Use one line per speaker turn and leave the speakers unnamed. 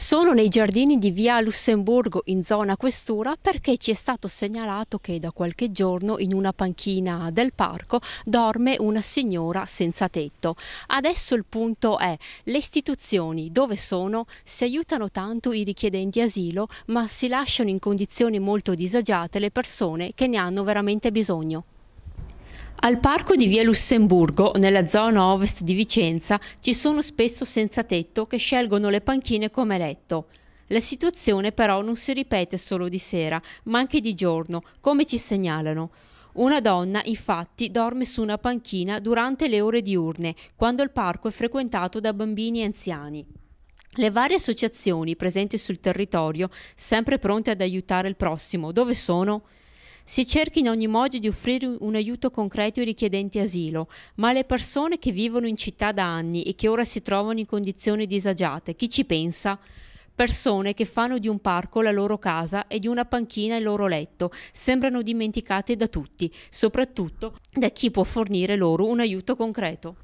Sono nei giardini di via Lussemburgo in zona questura perché ci è stato segnalato che da qualche giorno in una panchina del parco dorme una signora senza tetto. Adesso il punto è le istituzioni dove sono si aiutano tanto i richiedenti asilo ma si lasciano in condizioni molto disagiate le persone che ne hanno veramente bisogno. Al parco di via Lussemburgo, nella zona ovest di Vicenza, ci sono spesso senza tetto che scelgono le panchine come letto. La situazione però non si ripete solo di sera, ma anche di giorno, come ci segnalano. Una donna infatti dorme su una panchina durante le ore diurne, quando il parco è frequentato da bambini e anziani. Le varie associazioni presenti sul territorio, sempre pronte ad aiutare il prossimo, dove sono? Si cerca in ogni modo di offrire un aiuto concreto ai richiedenti asilo, ma alle persone che vivono in città da anni e che ora si trovano in condizioni disagiate, chi ci pensa? persone che fanno di un parco la loro casa e di una panchina il loro letto, sembrano dimenticate da tutti, soprattutto da chi può fornire loro un aiuto concreto.